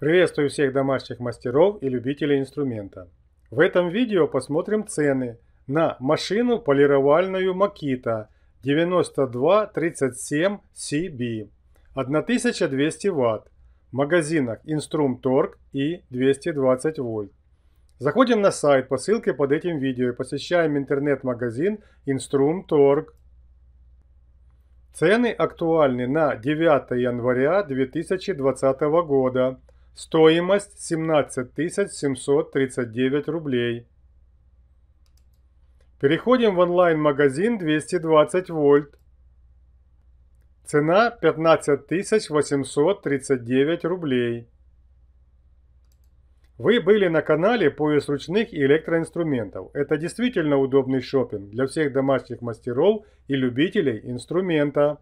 Приветствую всех домашних мастеров и любителей инструмента. В этом видео посмотрим цены на машину полировальную Makita 9237CB 1200 Вт в магазинах Инструмторг и 220 вольт. Заходим на сайт по ссылке под этим видео и посещаем интернет-магазин Инструмторг. Цены актуальны на 9 января 2020 года. Стоимость 17 739 рублей. Переходим в онлайн-магазин 220 вольт. Цена 15 839 рублей. Вы были на канале «Пояс ручных и электроинструментов». Это действительно удобный шопинг для всех домашних мастеров и любителей инструмента.